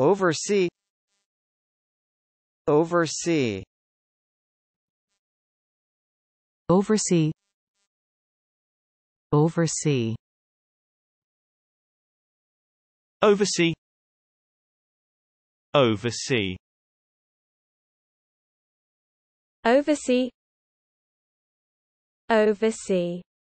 oversee oversee oversee oversee oversee oversee oversee oversee